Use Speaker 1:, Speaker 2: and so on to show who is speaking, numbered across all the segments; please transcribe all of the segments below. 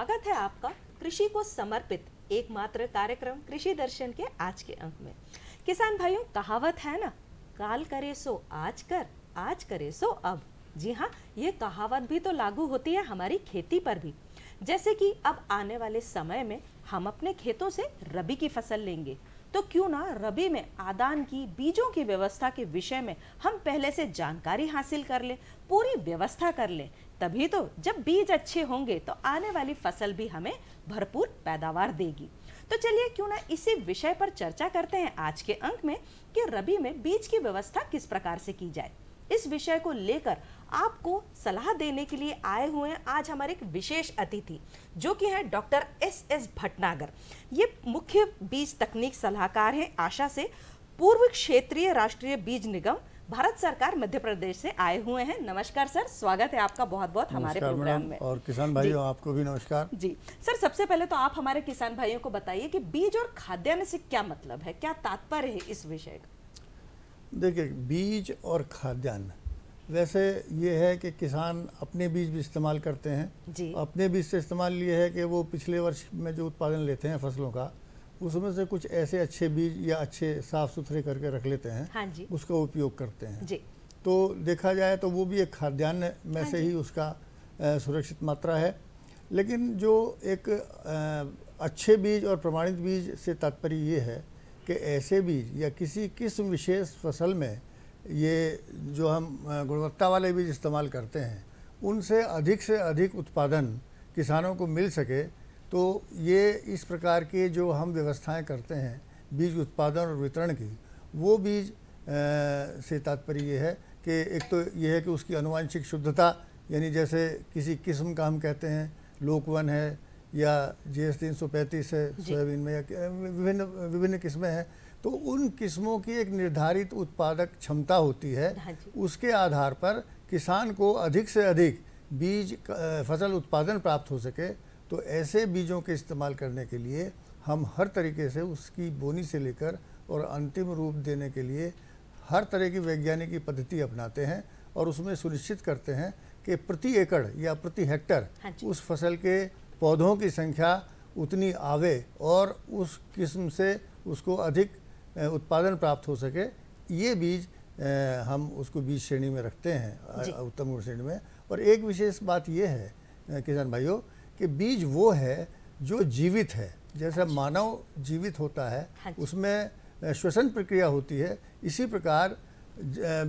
Speaker 1: स्वागत है आपका कृषि को समर्पित एकमात्र कार्यक्रम कृषि दर्शन के आज के अंक में किसान भाइयों कहावत है ना काल करे सो आज कर आज करे सो अब जी हाँ ये कहावत भी तो लागू होती है हमारी खेती पर भी जैसे कि अब आने वाले समय में हम अपने खेतों से रबी की फसल लेंगे तो क्यों ना रबी में आदान की बीजों की व्यवस्था के विषय में हम पहले से जानकारी हासिल कर लें पूरी व्यवस्था कर लें तभी तो जब बीज अच्छे होंगे तो आने वाली फसल भी हमें भरपूर पैदावार देगी तो चलिए क्यों ना इसी विषय पर चर्चा करते हैं आज के अंक में कि रबी में बीज की व्यवस्था किस प्रकार से की जाए इस विषय को लेकर आपको सलाह देने के लिए आए हुए हैं आज हमारे एक विशेष अतिथि जो कि हैं डॉक्टर एस एस भटनागर ये मुख्य बीज तकनीक सलाहकार हैं आशा से पूर्व क्षेत्रीय राष्ट्रीय बीज निगम भारत सरकार मध्य प्रदेश से आए हुए हैं नमस्कार सर स्वागत है आपका बहुत बहुत हमारे प्रोग्राम में
Speaker 2: और किसान भाइयों आपको भी नमस्कार जी
Speaker 1: सर सबसे पहले तो आप हमारे किसान भाइयों को बताइए कि बीज और खाद्यान्न से क्या मतलब है क्या तात्पर्य है इस विषय
Speaker 2: का देखिए बीज और खाद्यान्न वैसे ये है कि किसान अपने बीज भी इस्तेमाल करते हैं जी अपने बीज से इस्तेमाल ये है कि वो पिछले वर्ष में जो उत्पादन लेते हैं फसलों का उसमें से कुछ ऐसे अच्छे बीज या अच्छे साफ सुथरे करके रख लेते हैं हाँ जी उसका उपयोग करते हैं जी तो देखा जाए तो वो भी एक खाद्यान्न में हाँ से ही उसका सुरक्षित मात्रा है लेकिन जो एक अच्छे बीज और प्रमाणित बीज से तात्पर्य ये है कि ऐसे बीज या किसी किस्म विशेष फसल में ये जो हम गुणवत्ता वाले बीज इस्तेमाल करते हैं उनसे अधिक से अधिक उत्पादन किसानों को मिल सके तो ये इस प्रकार के जो हम व्यवस्थाएं करते हैं बीज उत्पादन और वितरण की वो बीज आ, से तात्पर्य ये है कि एक तो ये है कि उसकी अनुवांशिक शुद्धता यानी जैसे किसी किस्म का हम कहते हैं लोकवन है या जे एस तीन सौ पैंतीस है सोयाबीन में या विभिन्न विभिन्न किस्में हैं तो उन किस्मों की एक निर्धारित उत्पादक क्षमता होती है हाँ उसके आधार पर किसान को अधिक से अधिक बीज फसल उत्पादन प्राप्त हो सके तो ऐसे बीजों के इस्तेमाल करने के लिए हम हर तरीके से उसकी बोनी से लेकर और अंतिम रूप देने के लिए हर तरह की वैज्ञानिक पद्धति अपनाते हैं और उसमें सुनिश्चित करते हैं कि प्रति एकड़ या प्रति हेक्टर हाँ उस फसल के पौधों की संख्या उतनी आवे और उस किस्म से उसको अधिक उत्पादन प्राप्त हो सके ये बीज हम उसको बीज श्रेणी में रखते हैं उत्तम श्रेणी में और एक विशेष बात ये है किसान भाइयों कि बीज वो है जो जीवित है जैसा हाँ मानव जीवित होता है हाँ उसमें श्वसन प्रक्रिया होती है इसी प्रकार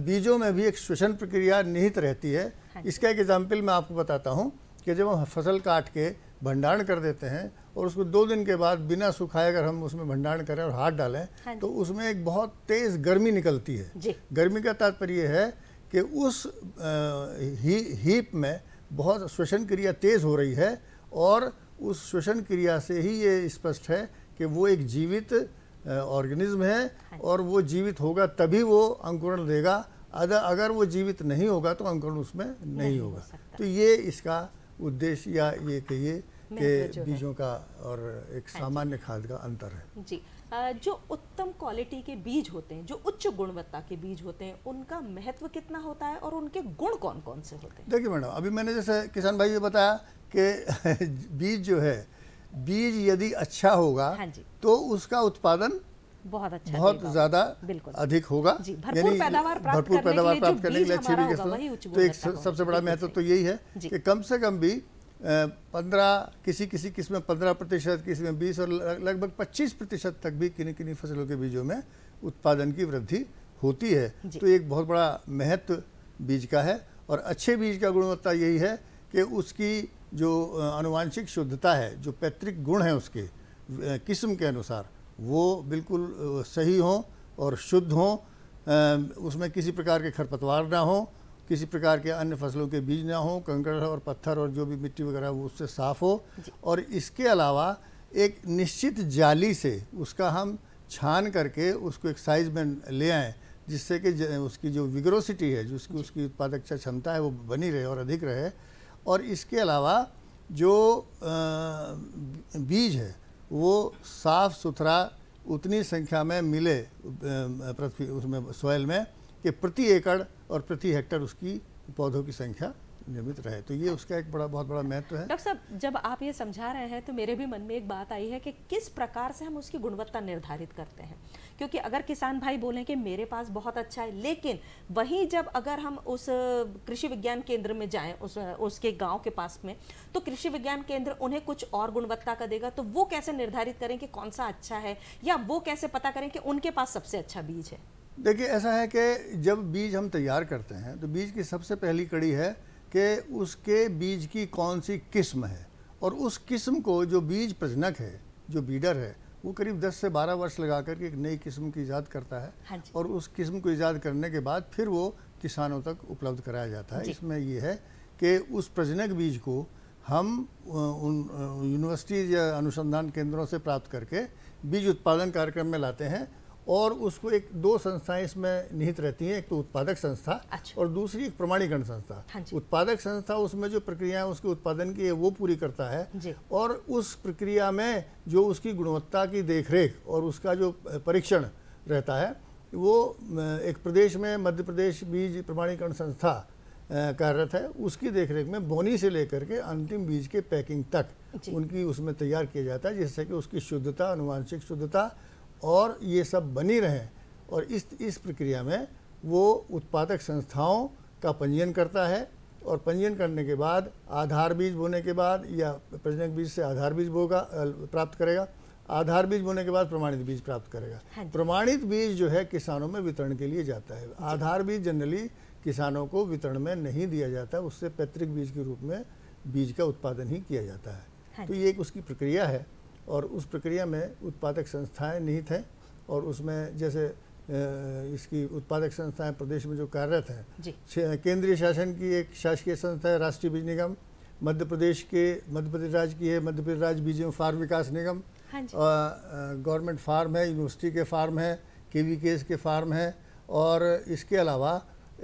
Speaker 2: बीजों में भी एक श्वसन प्रक्रिया निहित रहती है हाँ इसका एक एग्जाम्पल मैं आपको बताता हूँ कि जब हम फसल काट के भंडारण कर देते हैं और उसको दो दिन के बाद बिना सुखाए अगर हम उसमें भंडारण करें और हाथ डालें तो उसमें एक बहुत तेज़ गर्मी निकलती है गर्मी का तात्पर्य है कि उस ही, हीप में बहुत श्वसन क्रिया तेज़ हो रही है और उस श्वसन क्रिया से ही ये स्पष्ट है कि वो एक जीवित ऑर्गेनिज्म है हाँ और वो जीवित होगा तभी वो अंकुरण देगा अगर वो जीवित नहीं होगा तो अंकुरण उसमें नहीं, नहीं होगा हो तो ये इसका उद्देश्य या ये कहिए कि बीजों का और एक हाँ सामान्य खाद का अंतर है
Speaker 1: जी जो उत्तम क्वालिटी के बीज होते हैं जो उच्च गुणवत्ता के बीज होते हैं उनका महत्व कितना होता है और उनके गुण कौन कौन से होते
Speaker 2: हैं देखिए मैडम अभी मैंने जैसे किसान भाई ये बताया कि बीज जो है बीज यदि अच्छा होगा हाँ जी। तो उसका उत्पादन बहुत अच्छा बहुत ज्यादा अधिक होगा यानी भरपूर पैदावार प्राप्त करने के लिए अच्छी तो एक सबसे बड़ा महत्व तो यही है कि कम से कम भी पंद्रह किसी किसी किस्म में पंद्रह प्रतिशत किसी में बीस और लगभग पच्चीस प्रतिशत तक भी किन्हीं किन्हीं फसलों के बीजों में उत्पादन की वृद्धि होती है तो एक बहुत बड़ा महत्व बीज का है और अच्छे बीज का गुणवत्ता यही है कि उसकी जो अनुवांशिक शुद्धता है जो पैतृक गुण है उसके किस्म के अनुसार वो बिल्कुल सही हों और शुद्ध हों उसमें किसी प्रकार के खरपतवार ना हों किसी प्रकार के अन्य फसलों के बीज ना हों कंकड़ और पत्थर और जो भी मिट्टी वगैरह वो उससे साफ़ हो और इसके अलावा एक निश्चित जाली से उसका हम छान करके उसको एक साइज में ले आएँ जिससे कि उसकी जो विग्रोसिटी है जिसकी उसकी उत्पादक क्षमता है वो बनी रहे और अधिक रहे और इसके अलावा जो बीज है वो साफ़ सुथरा उतनी संख्या में मिले पृथ्वी उसमें सोयल में कि प्रति एकड़ और प्रति हेक्टर उसकी पौधों की संख्या नियमित रहे तो ये उसका एक बड़ा बहुत बड़ा महत्व है
Speaker 1: डॉक्टर साहब जब आप ये समझा रहे हैं तो मेरे भी मन में एक बात आई है कि किस प्रकार से हम उसकी गुणवत्ता निर्धारित करते हैं क्योंकि अगर किसान भाई बोलें कि मेरे पास बहुत अच्छा है लेकिन वहीं जब अगर हम उस कृषि विज्ञान केंद्र में जाएं उस उसके गाँव के पास में तो कृषि विज्ञान केंद्र उन्हें कुछ और गुणवत्ता का देगा तो वो कैसे निर्धारित करें कि कौन सा अच्छा है या वो कैसे पता करें कि उनके पास सबसे अच्छा बीज है
Speaker 2: देखिए ऐसा है कि जब बीज हम तैयार करते हैं तो बीज की सबसे पहली कड़ी है कि उसके बीज की कौन सी किस्म है और उस किस्म को जो बीज प्रजनक है जो बीडर है वो करीब 10 से 12 वर्ष लगा करके एक नई किस्म की ईजाद करता है हाँ और उस किस्म को ईजाद करने के बाद फिर वो किसानों तक उपलब्ध कराया जाता है इसमें ये है कि उस प्रजनक बीज को हम उन यूनिवर्सिटीज़ या अनुसंधान केंद्रों से प्राप्त करके बीज उत्पादन कार्यक्रम में लाते हैं और उसको एक दो संस्थाएं इसमें निहित रहती हैं एक तो उत्पादक संस्था अच्छा। और दूसरी एक प्रमाणीकरण संस्था हाँ उत्पादक संस्था उसमें जो प्रक्रिया उसके उत्पादन की है वो पूरी करता है और उस प्रक्रिया में जो उसकी गुणवत्ता की देखरेख और उसका जो परीक्षण रहता है वो एक प्रदेश में मध्य प्रदेश बीज प्रमाणीकरण संस्था कार्यरत है उसकी देखरेख में बोनी से लेकर के अंतिम बीज के पैकिंग तक उनकी उसमें तैयार किया जाता है जिससे कि उसकी शुद्धता अनुवांशिक शुद्धता और ये सब बनी रहें और इस इस प्रक्रिया में वो उत्पादक संस्थाओं का पंजीयन करता है और पंजीयन करने के बाद आधार बीज बोने के बाद या प्रजनक बीज से आधार बीज बोगा प्राप्त करेगा आधार बीज बोने के बाद प्रमाणित बीज प्राप्त करेगा हाँ प्रमाणित बीज जो है किसानों में वितरण के लिए जाता है आधार बीज जनरली किसानों को वितरण में नहीं दिया जाता उससे पैतृक बीज के रूप में बीज का उत्पादन ही किया जाता है हाँ तो ये एक उसकी प्रक्रिया है और उस प्रक्रिया में उत्पादक संस्थाएं निहित हैं और उसमें जैसे इसकी उत्पादक संस्थाएं प्रदेश में जो कार्यरत हैं केंद्रीय शासन की एक शासकीय संस्था है राष्ट्रीय बीज निगम मध्य प्रदेश के मध्य प्रदेश राज्य की है मध्य प्रदेश राज्य बीज एवं फार्म विकास निगम हाँ गवर्नमेंट फार्म है यूनिवर्सिटी के फार्म है के वी के फार्म है और इसके अलावा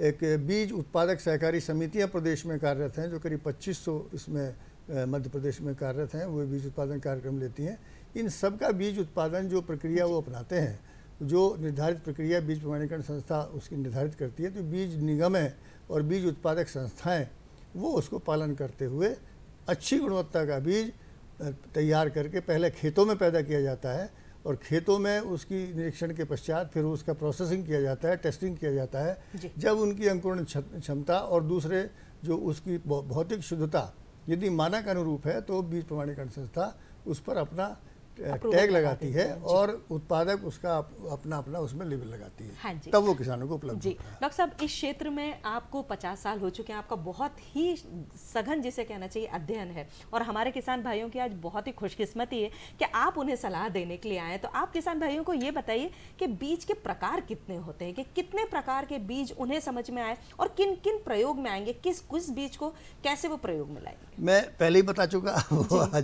Speaker 2: एक बीज उत्पादक सहकारी समितियां प्रदेश में कार्यरत हैं जो करीब 2500 इसमें मध्य प्रदेश में कार्यरत हैं वो बीज उत्पादन कार्यक्रम लेती हैं इन सब का बीज उत्पादन जो प्रक्रिया वो अपनाते हैं जो निर्धारित प्रक्रिया बीज प्रमाणीकरण संस्था उसकी निर्धारित करती है तो बीज निगम है और बीज उत्पादक संस्थाएं वो उसको पालन करते हुए अच्छी गुणवत्ता का बीज तैयार करके पहले खेतों में पैदा किया जाता है और खेतों में उसकी निरीक्षण के पश्चात फिर उसका प्रोसेसिंग किया जाता है टेस्टिंग किया जाता है जब उनकी अंकुरण क्षमता और दूसरे जो उसकी भौतिक शुद्धता यदि मानक अनुरूप है तो बीज प्रमाणीकरण संस्था उस पर अपना टैग लगाती है और उत्पादक उसका अपना अपना उसमें लेबल लगाती है
Speaker 1: हाँ जी तब वो किसानों को उपलब्ध जी डॉक्टर साहब इस क्षेत्र में आपको 50 साल हो चुके हैं आपका बहुत ही सघन जिसे कहना चाहिए अध्ययन है और हमारे किसान भाइयों की आज बहुत ही खुशकिस्मती है कि आप उन्हें सलाह देने के लिए आए तो आप किसान भाइयों को ये बताइए कि बीज के प्रकार कितने होते हैं कि कितने प्रकार के बीज उन्हें समझ में आए और किन किन प्रयोग में आएंगे किस किस बीज को कैसे वो प्रयोग में लाएंगे
Speaker 2: मैं पहले ही बता चुका हाँ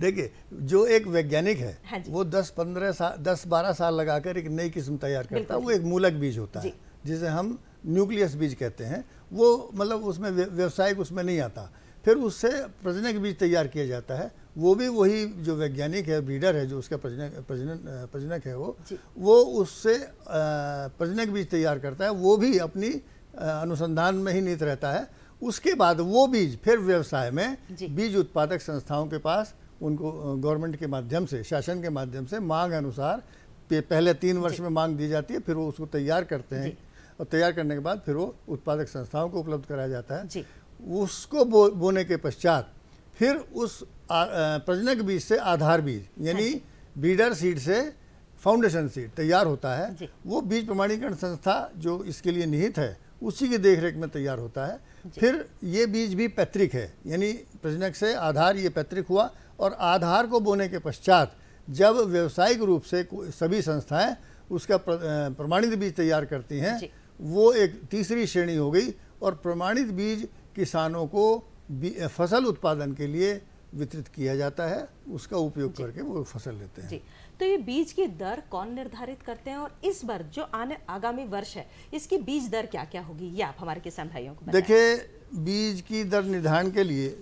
Speaker 2: देखिए जो एक वैज्ञानिक वैज्ञानिक है हाँ वो दस पंद्रह साल दस बारह साल लगाकर एक नई किस्म तैयार करता है वो एक मूलक बीज होता है जिसे हम न्यूक्लियस बीज कहते हैं वो मतलब उसमें व्यवसायिक उसमें नहीं आता फिर उससे प्रजनक बीज तैयार किया जाता है वो भी वही जो वैज्ञानिक है ब्रीडर है जो उसका प्रजनक प्रजनन प्रजनक है वो वो उससे प्रजनक बीज तैयार करता है वो भी अपनी अनुसंधान में ही नीत रहता है उसके बाद वो बीज फिर व्यवसाय में बीज उत्पादक संस्थाओं के पास उनको गवर्नमेंट के माध्यम से शासन के माध्यम से मांग अनुसार पहले तीन वर्ष में मांग दी जाती है फिर वो उसको तैयार करते हैं और तैयार करने के बाद फिर वो उत्पादक संस्थाओं को उपलब्ध कराया जाता है उसको बो, बोने के पश्चात फिर उस प्रजनक बीज से आधार बीज यानी बीडर हाँ। सीड से फाउंडेशन सीड तैयार होता है वो बीज प्रमाणीकरण संस्था जो इसके लिए निहित है उसी की देखरेख में तैयार होता है फिर ये बीज भी पैतृक है यानी प्रजनक से आधार ये पैतृक हुआ और आधार को बोने के पश्चात जब व्यवसायिक रूप से सभी संस्थाएं उसका प्रमाणित बीज तैयार करती हैं वो एक तीसरी श्रेणी हो गई और प्रमाणित बीज किसानों को फसल उत्पादन के लिए वितरित किया जाता है उसका उपयोग करके वो फसल लेते हैं जी
Speaker 1: तो ये बीज की दर कौन निर्धारित करते हैं और इस बार जो आने आगामी वर्ष है इसकी बीज दर क्या क्या होगी ये आप हमारे किसान भाइयों को देखिए
Speaker 2: बीज की दर निर्धारण के लिए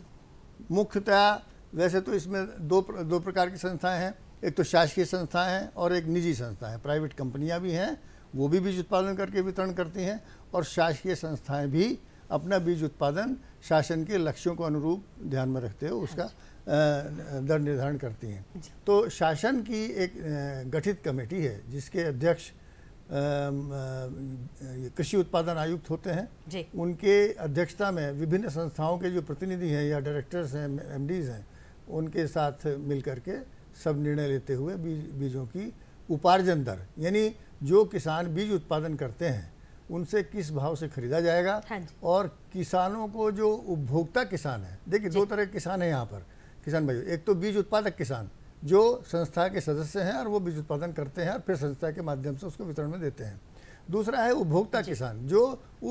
Speaker 2: मुख्यतः वैसे तो इसमें दो दो प्रकार की संस्थाएं हैं एक तो शासकीय संस्थाएं हैं और एक निजी संस्था है प्राइवेट कंपनियां भी हैं वो भी बीज उत्पादन करके वितरण करती हैं और शासकीय संस्थाएं भी अपना बीज उत्पादन शासन के लक्ष्यों को अनुरूप ध्यान में रखते हुए उसका दर निर्धारण करती हैं तो शासन की एक गठित कमेटी है जिसके अध्यक्ष कृषि उत्पादन आयुक्त होते हैं उनके अध्यक्षता में विभिन्न संस्थाओं के जो प्रतिनिधि हैं या डायरेक्टर्स हैं एमडीज हैं उनके साथ मिलकर के सब निर्णय लेते हुए बीज बीजों की उपार्जन दर यानी जो किसान बीज उत्पादन करते हैं उनसे किस भाव से खरीदा जाएगा हाँ और किसानों को जो उपभोक्ता किसान है देखिए दो तरह के किसान हैं यहाँ पर किसान भाई एक तो बीज उत्पादक किसान जो संस्था के सदस्य हैं और वो बीज उत्पादन करते हैं और फिर संस्था के माध्यम से उसको वितरण में देते हैं दूसरा है उपभोक्ता किसान जो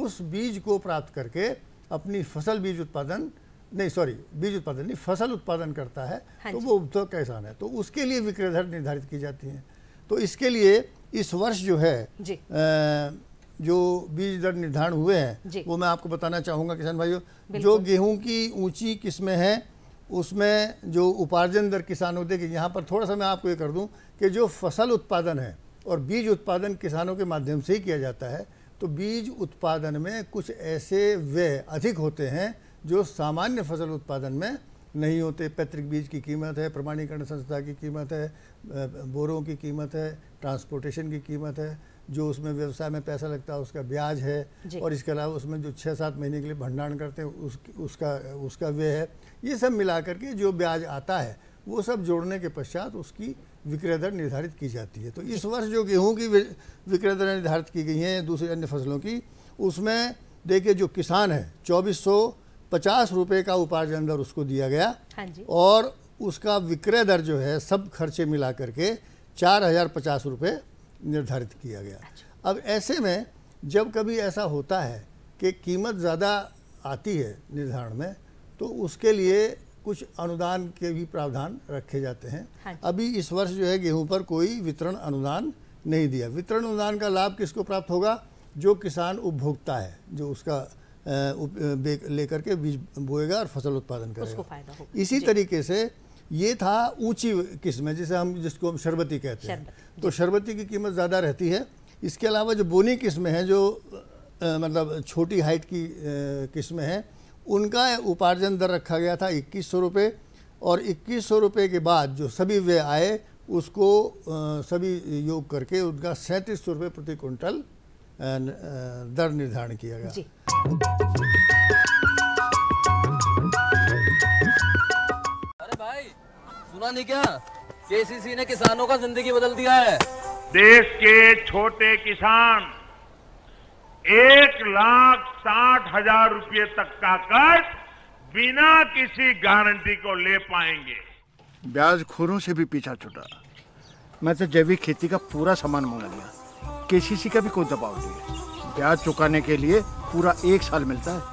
Speaker 2: उस बीज को प्राप्त करके अपनी फसल बीज उत्पादन नहीं सॉरी बीज उत्पादन नहीं फसल उत्पादन करता है हाँ तो वो उपभोक्ता का किसान है तो उसके लिए विक्रय दर निर्धारित की जाती है तो इसके लिए इस वर्ष जो है जी। आ, जो बीज दर निर्धारण हुए हैं वो मैं आपको बताना चाहूँगा किसान भाइयों जो गेहूं की ऊंची किस्में हैं उसमें जो उपार्जन दर किसानों देगी यहाँ पर थोड़ा सा मैं आपको ये कर दूँ कि जो फसल उत्पादन है और बीज उत्पादन किसानों के माध्यम से ही किया जाता है तो बीज उत्पादन में कुछ ऐसे व्यय अधिक होते हैं जो सामान्य फसल उत्पादन में नहीं होते पैतृक बीज की कीमत है प्रमाणीकरण संस्था की कीमत है बोरों की कीमत है ट्रांसपोर्टेशन की कीमत है जो उसमें व्यवसाय में पैसा लगता है उसका ब्याज है और इसके अलावा उसमें जो छः सात महीने के लिए भंडारण करते हैं उस, उसका उसका व्यय है ये सब मिला करके जो ब्याज आता है वो सब जोड़ने के पश्चात उसकी विक्रय दर निर्धारित की जाती है तो इस वर्ष जो गेहूँ की विक्रय दर निर्धारित की गई हैं दूसरी अन्य फसलों की उसमें देखिए जो किसान है चौबीस सौ पचास रुपये का उपार्जन दर उसको दिया गया
Speaker 1: हाँ जी। और
Speaker 2: उसका विक्रय दर जो है सब खर्चे मिला करके चार हजार पचास रुपये निर्धारित किया गया अच्छा। अब ऐसे में जब कभी ऐसा होता है कि कीमत ज़्यादा आती है निर्धारण में तो उसके लिए कुछ अनुदान के भी प्रावधान रखे जाते हैं हाँ। अभी इस वर्ष जो है गेहूं पर कोई वितरण अनुदान नहीं दिया वितरण अनुदान का लाभ किसको प्राप्त होगा जो किसान उपभोक्ता है जो उसका लेकर के बीज बोएगा और फसल उत्पादन करेगा उसको फायदा होगा इसी तरीके से ये था ऊंची है जैसे हम जिसको हम शरबती कहते हैं तो शरबती की कीमत ज़्यादा रहती है इसके अलावा जो बोनी किस्में हैं जो आ, मतलब छोटी हाइट की किस्में हैं उनका उपार्जन दर रखा गया था इक्कीस सौ रुपये और इक्कीस सौ रुपये के बाद जो सभी व्यय आए उसको आ, सभी योग करके उनका सैंतीस सौ रुपये प्रति क्विंटल दर निर्धारण किया गया
Speaker 3: अरे भाई सुना नहीं क्या केसीसी ने किसानों का जिंदगी बदल दिया है देश के छोटे किसान एक लाख साठ हजार रुपये तक का कर्ज बिना किसी गारंटी को ले पाएंगे
Speaker 2: ब्याज खोरों से भी पीछा छुटा मैं तो जैविक खेती का पूरा सामान मंगा लिया केसीसी का भी कोई दबाव नहीं है ब्याज चुकाने के लिए पूरा एक साल मिलता है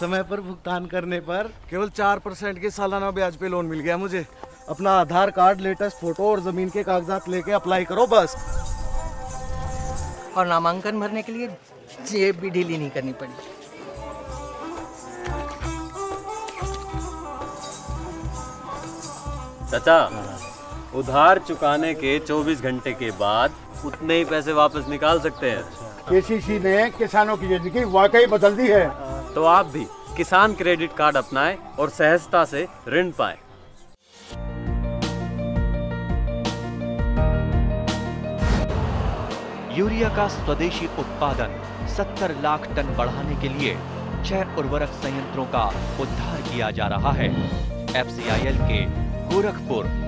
Speaker 2: समय पर भुगतान करने पर केवल चार परसेंट के सालाना ब्याज पे लोन मिल गया मुझे अपना आधार कार्ड लेटेस्ट फोटो और जमीन के कागजात लेके अप्लाई करो बस और नामांकन भरने के लिए जेब भी ढीली नहीं करनी पड़ी
Speaker 3: चाचा हाँ। उधार चुकाने के 24 घंटे के बाद उतने ही पैसे वापस निकाल सकते हैं
Speaker 2: केसीसी ने किसानों की जिंदगी वाकई बदल दी है
Speaker 3: तो आप भी किसान क्रेडिट कार्ड अपनाएं और सहजता से ऋण पाएं। यूरिया का स्वदेशी उत्पादन 70 लाख टन बढ़ाने के लिए छह उर्वरक संयंत्रों का उद्धार किया जा रहा है एफ के गोरखपुर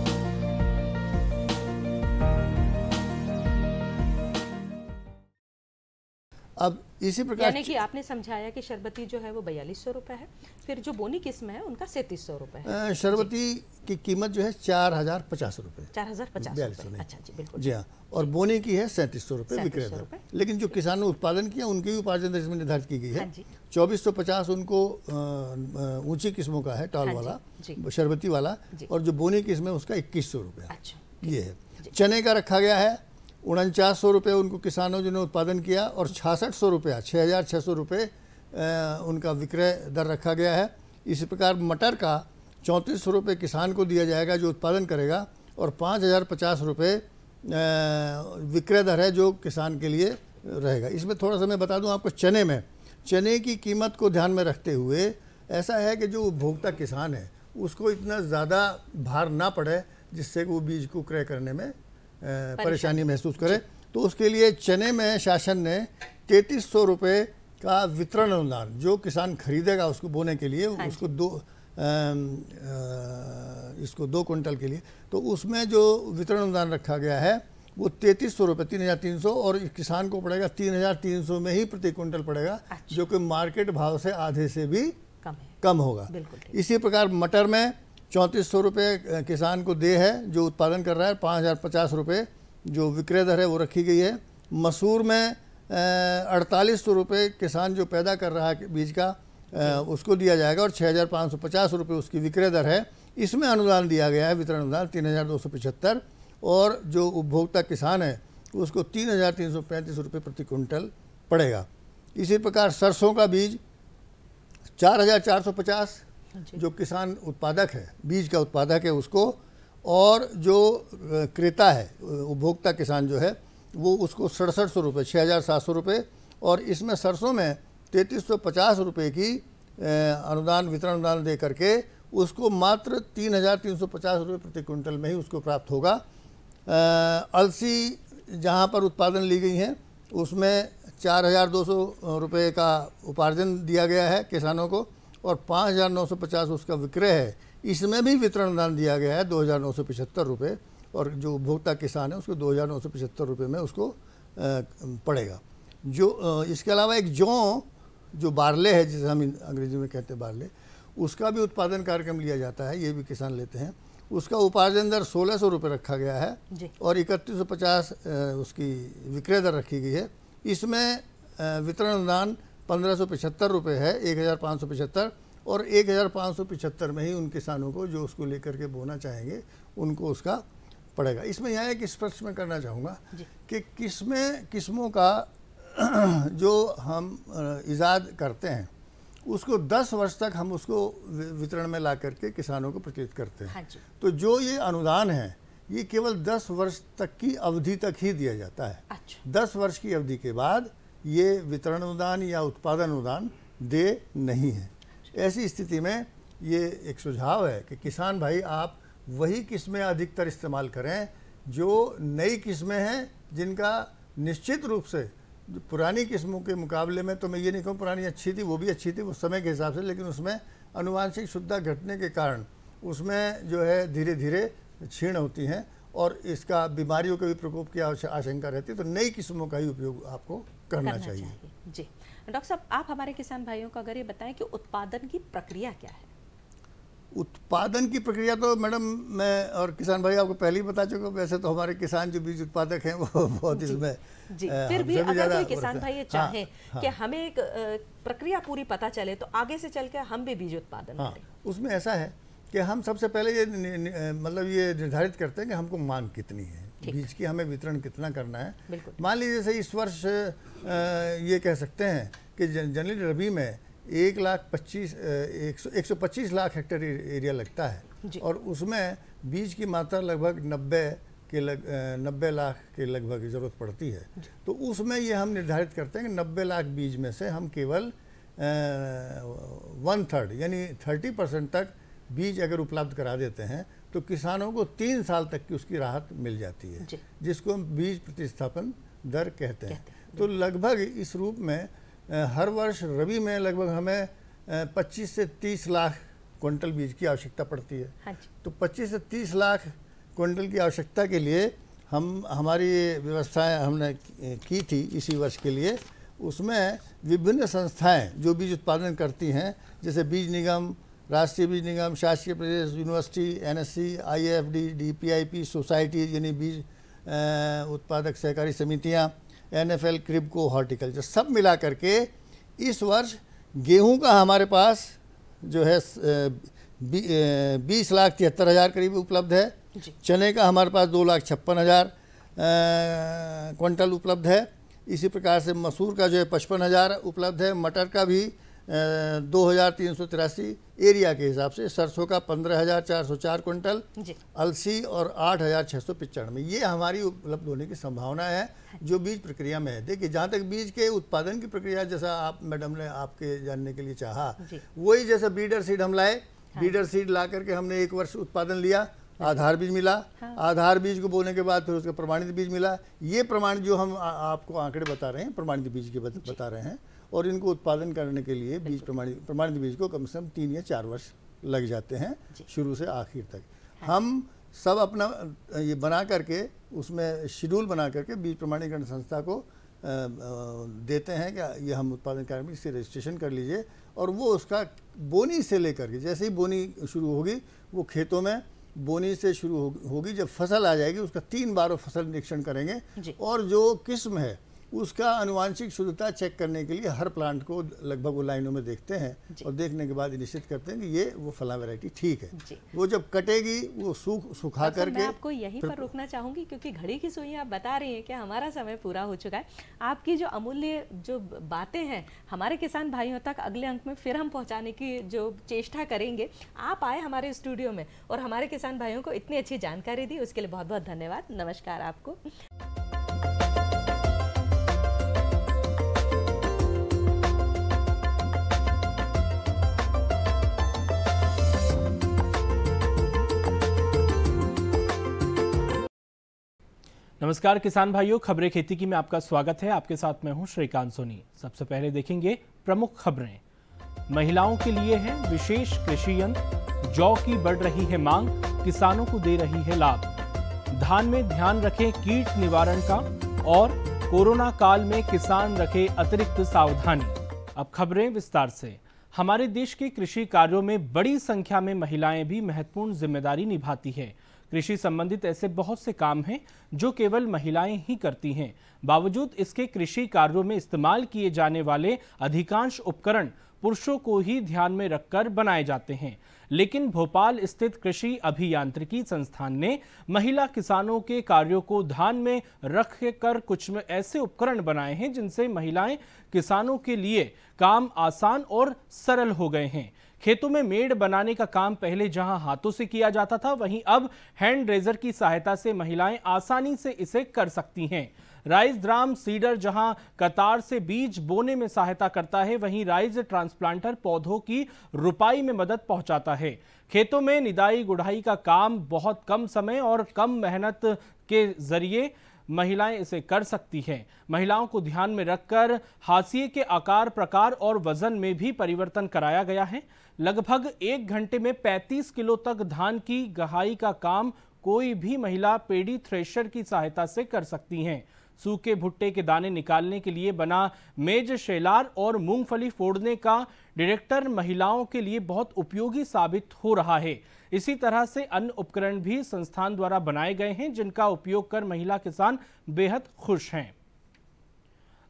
Speaker 2: अब इसी प्रकार यानी कि
Speaker 1: आपने समझाया कि शरबती जो है वो बयालीस सौ रुपये है फिर जो बोनी किस्म है उनका सैंतीस सौ रुपये शरबती
Speaker 2: की कीमत जो है चार हज़ार पचास रुपये
Speaker 1: चार हज़ार पचास
Speaker 2: अच्छा जी बिल्कुल जी हाँ और बोनी की है सैंतीस सौ रुपये विक्रय दर लेकिन जो किसानों उत्पादन किया उनकी भी उपार्जन दर इसमें निर्धारित की गई है हाँ चौबीस सौ पचास उनको ऊँची किस्मों का है टॉल हाँ वाला शरबती वाला और जो बोनी किस्म है उसका इक्कीस सौ रुपये अच्छा। ये है चने का रखा गया है उनचास सौ रुपये उनको किसानों जिन्होंने उत्पादन किया और छियासठ सौ रुपया छः हज़ार छः सौ रुपये उनका विक्रय दर रखा गया है इसी प्रकार मटर का चौंतीस सौ रुपये किसान को दिया जाएगा जो उत्पादन करेगा और पाँच हज़ार पचास रुपये विक्रय दर है जो किसान के लिए रहेगा इसमें थोड़ा सा मैं बता दूँ आपको चने में चने की कीमत को ध्यान में रखते हुए ऐसा है कि जो उपभोक्ता किसान है उसको इतना ज़्यादा भार ना पड़े जिससे वो बीज को क्रय करने में परेशानी महसूस करे तो उसके लिए चने में शासन ने तैंतीस सौ रुपये का वितरण अनुदान जो किसान खरीदेगा उसको बोने के लिए हाँ उसको दो आ, इसको दो क्विंटल के लिए तो उसमें जो वितरण अनुदान रखा गया है वो तैतीस सौ रुपये तीन हज़ार तीन सौ और किसान को पड़ेगा तीन हज़ार तीन सौ में ही प्रति क्विंटल पड़ेगा अच्छा। जो कि मार्केट भाव से आधे से भी कम, कम होगा इसी प्रकार मटर में चौंतीस सौ रुपये किसान को दे है जो उत्पादन कर रहा है पाँच हज़ार पचास रुपये जो विक्रय दर है वो रखी गई है मसूर में अड़तालीस सौ रुपये किसान जो पैदा कर रहा है बीज का आ, उसको दिया जाएगा और छः हज़ार पाँच सौ पचास रुपये उसकी विक्रय दर है इसमें अनुदान दिया गया है वितरण अनुदान तीन हज़ार दो सौ पिछहत्तर और जो उपभोक्ता किसान है उसको तीन हज़ार तीन सौ पैंतीस रुपये प्रति क्विंटल पड़ेगा इसी प्रकार सरसों का बीज चार हज़ार चार सौ पचास जो किसान उत्पादक है बीज का उत्पादक है उसको और जो क्रेता है उपभोक्ता किसान जो है वो उसको सड़सठ सौ रुपये छः हज़ार सात सौ रुपये और इसमें सरसों में तैंतीस सौ पचास रुपये की अनुदान वितरण अनुदान दे करके उसको मात्र तीन हज़ार तीन सौ पचास रुपये प्रति क्विंटल में ही उसको प्राप्त होगा अलसी जहाँ पर उत्पादन ली गई हैं उसमें चार हज़ार दो सौ रुपये का उपार्जन दिया गया है किसानों को और पाँच हज़ार नौ सौ पचास उसका विक्रय है इसमें भी वितरण दान दिया गया है दो हज़ार नौ सौ पिछहत्तर रुपये और जो उपभोक्ता किसान है उसको दो हज़ार नौ सौ रुपये में उसको पड़ेगा जो इसके अलावा एक जौ जो बारले है जिसे हम अंग्रेजी में कहते हैं बारले उसका भी उत्पादन कार्यक्रम लिया जाता है ये भी किसान लेते हैं उसका उपार्जन दर सोलह सौ रुपये रखा गया है और इकतीस सौ पचास उसकी विक्रय दर रखी गई है इसमें वितरण अनुदान पंद्रह सौ पिछहत्तर रुपये है एक हज़ार पाँच सौ पिछहत्तर और एक हज़ार पाँच सौ पिछहत्तर में ही उन किसानों को जो उसको लेकर के बोना चाहेंगे उनको उसका पड़ेगा इसमें यह एक स्पर्श में करना चाहूँगा कि किस्में किस्मों का जो हम ईजाद करते हैं उसको 10 वर्ष तक हम उसको वितरण में ला करके किसानों को प्रचलित करते हैं हाँ तो जो ये अनुदान है ये केवल 10 वर्ष तक की अवधि तक ही दिया जाता है अच्छा। 10 वर्ष की अवधि के बाद ये वितरण अनुदान या उत्पादन अनुदान दे नहीं है ऐसी स्थिति में ये एक सुझाव है कि किसान भाई आप वही किस्में अधिकतर इस्तेमाल करें जो नई किस्में हैं जिनका निश्चित रूप से पुरानी किस्मों के मुकाबले में तो मैं ये नहीं कहूँ पुरानी अच्छी थी वो भी अच्छी थी वो समय के हिसाब से लेकिन उसमें अनुवांशिक शुद्धा घटने के कारण उसमें जो है धीरे धीरे छीण होती हैं और इसका बीमारियों के भी प्रकोप की आशंका रहती है तो नई किस्मों का ही उपयोग आपको करना, करना चाहिए।,
Speaker 1: चाहिए जी डॉक्टर साहब आप हमारे किसान भाइयों को अगर ये बताएं कि उत्पादन की प्रक्रिया
Speaker 2: क्या है उत्पादन की प्रक्रिया तो मैडम मैं और किसान भाई आपको पहले ही बता चुका हूँ वैसे तो हमारे किसान जो बीज उत्पादक हैं वो बहुत इसमें जी, आ, हाँ, फिर भी अगर कोई किसान भाई ये हाँ, चाहे हाँ, हाँ, कि
Speaker 1: हमें एक प्रक्रिया पूरी पता चले तो आगे से चल के हम भी बीज उत्पादन
Speaker 2: हाँ, उसमें ऐसा है कि हम सबसे पहले ये मतलब ये निर्धारित करते हैं कि हमको मांग कितनी है बीज की हमें वितरण कितना करना है मान लीजिए जैसे इस वर्ष ये कह सकते हैं कि जनरली रबी में एक लाख पच्चीस एक सौ एक सौ पच्चीस लाख हेक्टेयर एरिया लगता है और उसमें बीज की मात्रा लगभग नब्बे के लग नब्बे लाख के लगभग ज़रूरत पड़ती है तो उसमें ये हम निर्धारित करते हैं कि नब्बे लाख बीज में से हम केवल वन थर्ड यानी थर्टी परसेंट तक बीज अगर उपलब्ध करा देते हैं तो किसानों को तीन साल तक की उसकी राहत मिल जाती है जिसको हम बीज प्रतिस्थापन दर कहते हैं तो लगभग इस रूप में हर वर्ष रबी में लगभग हमें 25 से 30 लाख क्विंटल बीज की आवश्यकता पड़ती है हाँ तो 25 से 30 लाख क्विंटल की आवश्यकता के लिए हम हमारी व्यवस्थाएं हमने की थी इसी वर्ष के लिए उसमें विभिन्न संस्थाएं जो बीज उत्पादन करती हैं जैसे बीज निगम राष्ट्रीय बीज निगम शासकीय प्रदेश university NSC IFD DPIP society यानी बीज उत्पादक सहकारी समितियां एनएफएल क्रिबको हॉर्टिकल्चर सब मिला करके इस वर्ष गेहूं का हमारे पास जो है बीस लाख तिहत्तर हज़ार करीब उपलब्ध है चने का हमारे पास दो लाख छप्पन हज़ार क्विंटल उपलब्ध है इसी प्रकार से मसूर का जो है पचपन हज़ार उपलब्ध है मटर का भी दो हज़ार तीन सौ तिरासी एरिया के हिसाब से सरसों का पंद्रह हज़ार चार सौ चार अलसी और आठ हज़ार छः सौ ये हमारी उपलब्ध होने की संभावना है जो बीज प्रक्रिया में है देखिए जहाँ तक बीज के उत्पादन की प्रक्रिया जैसा आप मैडम ने आपके जानने के लिए चाहा वही जैसा बीडर सीड हम लाए बीडर हाँ। सीड ला करके हमने एक वर्ष उत्पादन लिया आधार बीज मिला हाँ। आधार बीज को बोने के बाद फिर उसका प्रमाणित बीज मिला ये प्रमाणित जो हम आ, आपको आंकड़े बता रहे हैं प्रमाणित बीज के बता रहे हैं और इनको उत्पादन करने के लिए बीज प्रमाणित प्रमाणित बीज को कम से कम तीन या चार वर्ष लग जाते हैं शुरू से आखिर तक हाँ। हम सब अपना ये बना करके उसमें शेड्यूल बना करके बीज प्रमाणीकरण संस्था को देते हैं कि ये हम उत्पादन कार्य में इससे रजिस्ट्रेशन कर लीजिए और वो उसका बोनी से लेकर के जैसे ही बोनी शुरू होगी वो खेतों में बोनी से शुरू होगी जब फसल आ जाएगी उसका तीन बार वो फसल निरीक्षण करेंगे और जो किस्म है उसका अनुवांशिक शुद्धता चेक करने के लिए हर प्लांट को लगभग वो लाइनों में देखते हैं और देखने के बाद निश्चित करते हैं कि ये वो फला वेराइटी ठीक है वो जब कटेगी वो सूख सुखा अच्छा, करके मैं आपको यहीं पर तो-
Speaker 1: रोकना चाहूँगी क्योंकि घड़ी की सुई आप बता रही हैं कि हमारा समय पूरा हो चुका है आपकी जो अमूल्य जो बातें हैं हमारे किसान भाइयों तक अगले अंक में फिर हम पहुँचाने की जो चेष्टा करेंगे आप आए हमारे स्टूडियो में और हमारे किसान भाइयों को इतनी अच्छी जानकारी दी उसके लिए बहुत बहुत धन्यवाद नमस्कार आपको
Speaker 3: नमस्कार किसान भाइयों खबरें खेती की में आपका स्वागत है आपके साथ मैं हूं श्रीकांत सोनी सबसे पहले देखेंगे प्रमुख खबरें महिलाओं के लिए है विशेष कृषि यंत्र जौ की बढ़ रही है मांग किसानों को दे रही है लाभ धान में ध्यान रखें कीट निवारण का और कोरोना काल में किसान रखे अतिरिक्त सावधानी अब खबरें विस्तार से हमारे देश के कृषि कार्यों में बड़ी संख्या में महिलाएं भी महत्वपूर्ण जिम्मेदारी निभाती है कृषि संबंधित ऐसे बहुत से काम हैं जो केवल महिलाएं ही करती हैं बावजूद इसके कृषि कार्यों में इस्तेमाल किए जाने वाले अधिकांश उपकरण पुरुषों को ही ध्यान में रखकर बनाए जाते हैं लेकिन भोपाल स्थित कृषि अभियांत्रिकी संस्थान ने महिला किसानों के कार्यों को ध्यान में रख कर कुछ में ऐसे उपकरण बनाए हैं जिनसे महिलाएं किसानों के लिए काम आसान और सरल हो गए हैं खेतों में मेड़ बनाने का काम पहले जहां हाथों से किया जाता था वहीं अब हैंड रेजर की सहायता से महिलाएं आसानी से इसे कर सकती हैं राइस ड्राम सीडर जहां कतार से बीज बोने में सहायता करता है वहीं राइस ट्रांसप्लांटर पौधों की रुपाई में मदद पहुंचाता है खेतों में निदाई गुढ़ाई का काम बहुत कम समय और कम मेहनत के जरिए महिलाएं इसे कर सकती हैं महिलाओं को ध्यान में रखकर हाशिए के आकार प्रकार और वजन में भी परिवर्तन कराया गया है लगभग एक घंटे में 35 किलो तक धान की गहाई का काम कोई भी महिला पेडी थ्रेशर की सहायता से कर सकती हैं सूखे भुट्टे के दाने निकालने के लिए बना मेज शैलार और मूंगफली फोड़ने का डायरेक्टर महिलाओं के लिए बहुत उपयोगी साबित हो रहा है इसी तरह से अन्य उपकरण भी संस्थान द्वारा बनाए गए हैं जिनका उपयोग कर महिला किसान बेहद खुश हैं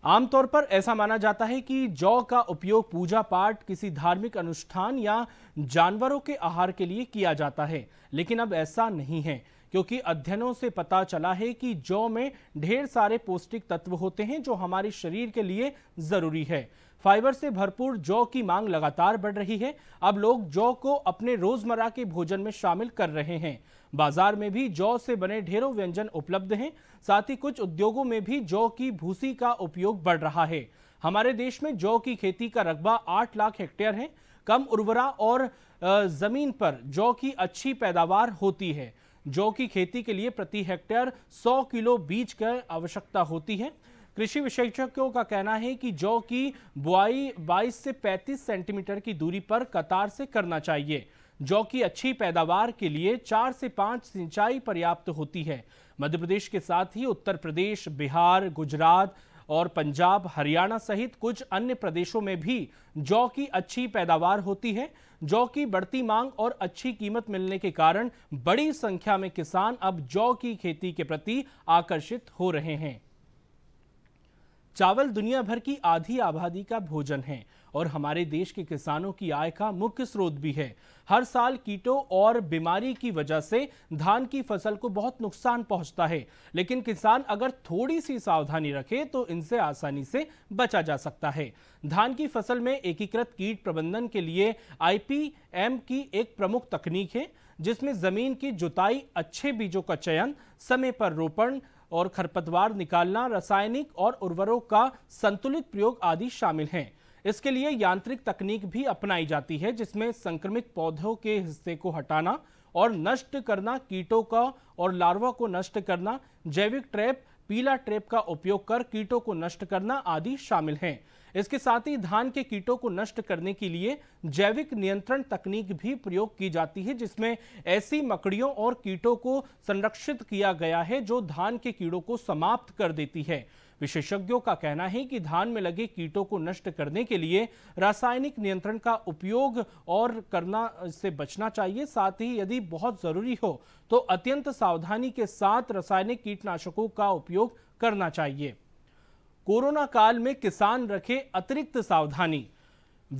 Speaker 3: आमतौर पर ऐसा माना जाता है कि जौ का उपयोग पूजा पाठ किसी धार्मिक अनुष्ठान या जानवरों के आहार के लिए किया जाता है लेकिन अब ऐसा नहीं है क्योंकि अध्ययनों से पता चला है कि जौ में ढेर सारे पौष्टिक तत्व होते हैं जो हमारे शरीर के लिए जरूरी है फाइबर से भरपूर जौ की मांग लगातार बढ़ रही है अब लोग जौ को अपने रोजमर्रा के भोजन में शामिल कर रहे हैं बाजार में भी जौ से बने ढेरों व्यंजन उपलब्ध हैं साथ ही कुछ उद्योगों में भी जौ की भूसी का उपयोग बढ़ रहा है हमारे देश में जौ की खेती का रकबा आठ लाख हेक्टेयर है कम उर्वरा और जमीन पर जौ की अच्छी पैदावार होती है जौ की खेती के लिए प्रति हेक्टेयर 100 किलो बीज की आवश्यकता होती है कृषि विशेषज्ञों का कहना है कि जौ की बुआई 22 से 35 सेंटीमीटर की दूरी पर कतार से करना चाहिए जौ की अच्छी पैदावार के लिए चार से पांच सिंचाई पर्याप्त होती है मध्य प्रदेश के साथ ही उत्तर प्रदेश बिहार गुजरात और पंजाब हरियाणा सहित कुछ अन्य प्रदेशों में भी जौ की अच्छी पैदावार होती है जौ की बढ़ती मांग और अच्छी कीमत मिलने के कारण बड़ी संख्या में किसान अब जौ की खेती के प्रति आकर्षित हो रहे हैं चावल दुनिया भर की आधी आबादी का भोजन है और हमारे देश के किसानों की आय का मुख्य स्रोत भी है हर साल कीटों और बीमारी की वजह से धान की फसल को बहुत नुकसान पहुंचता है लेकिन किसान अगर थोड़ी सी सावधानी रखे तो इनसे आसानी से बचा जा सकता है धान की फसल में एकीकृत कीट प्रबंधन के लिए आईपीएम की एक प्रमुख तकनीक है जिसमें जमीन की जुताई अच्छे बीजों का चयन समय पर रोपण और खरपतवार निकालना रासायनिक और उर्वरों का संतुलित प्रयोग आदि शामिल हैं इसके लिए यांत्रिक तकनीक भी अपनाई जाती है जिसमें संक्रमित पौधों के हिस्से को हटाना और नष्ट करना कीटों का और लार्वा को नष्ट करना जैविक ट्रैप पीला ट्रैप का उपयोग कर कीटों को नष्ट करना आदि शामिल हैं इसके साथ ही धान के कीटों को नष्ट करने के लिए जैविक नियंत्रण तकनीक भी प्रयोग की जाती है जिसमें ऐसी मकड़ियों और कीटों को संरक्षित किया गया है जो धान के कीड़ों को समाप्त कर देती है विशेषज्ञों का कहना है कि धान में लगे कीटों को नष्ट करने के लिए रासायनिक नियंत्रण का उपयोग और करना से बचना चाहिए साथ ही यदि बहुत जरूरी हो तो अत्यंत सावधानी के साथ रासायनिक कीटनाशकों का उपयोग करना चाहिए कोरोना काल में किसान रखे अतिरिक्त सावधानी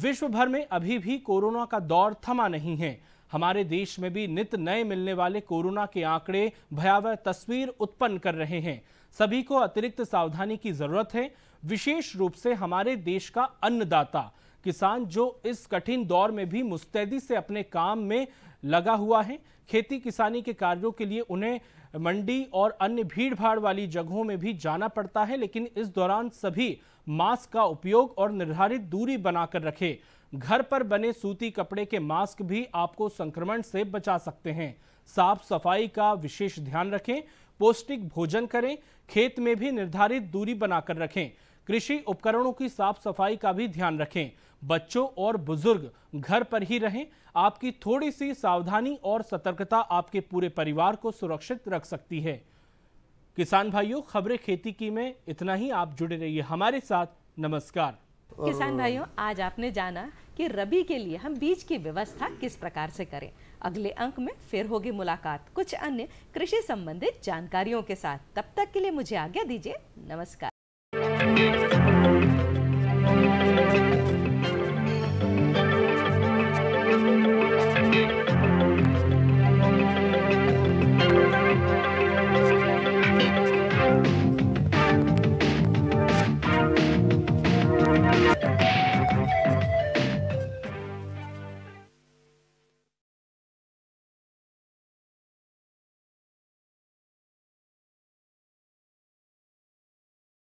Speaker 3: विश्व भर में अभी भी कोरोना का दौर थमा नहीं है हमारे देश में भी नित नए मिलने वाले कोरोना के आंकड़े भयावह तस्वीर उत्पन्न कर रहे हैं सभी को अतिरिक्त सावधानी की जरूरत है विशेष रूप से हमारे देश का अन्नदाता किसान जो इस कठिन दौर में भी मुस्तैदी से अपने काम में लगा हुआ है खेती किसानी के कार्यों के लिए उन्हें मंडी और अन्य भीड़ भाड़ वाली जगहों में भी जाना पड़ता है लेकिन इस दौरान सभी मास्क का उपयोग और निर्धारित दूरी बनाकर रखें घर पर बने सूती कपड़े के मास्क भी आपको संक्रमण से बचा सकते हैं साफ सफाई का विशेष ध्यान रखें पौष्टिक भोजन करें खेत में भी निर्धारित दूरी बनाकर रखें कृषि उपकरणों की साफ सफाई का भी ध्यान रखें बच्चों और बुजुर्ग घर पर ही रहें आपकी थोड़ी सी सावधानी और सतर्कता आपके पूरे परिवार को सुरक्षित रख सकती है किसान भाइयों खबरें खेती की में इतना ही आप जुड़े रहिए हमारे साथ नमस्कार किसान भाइयों
Speaker 1: आज आपने जाना कि रबी के लिए हम बीज की व्यवस्था किस प्रकार से करें अगले अंक में फिर होगी मुलाकात कुछ अन्य कृषि संबंधित जानकारियों के साथ तब तक के लिए मुझे आज्ञा दीजिए नमस्कार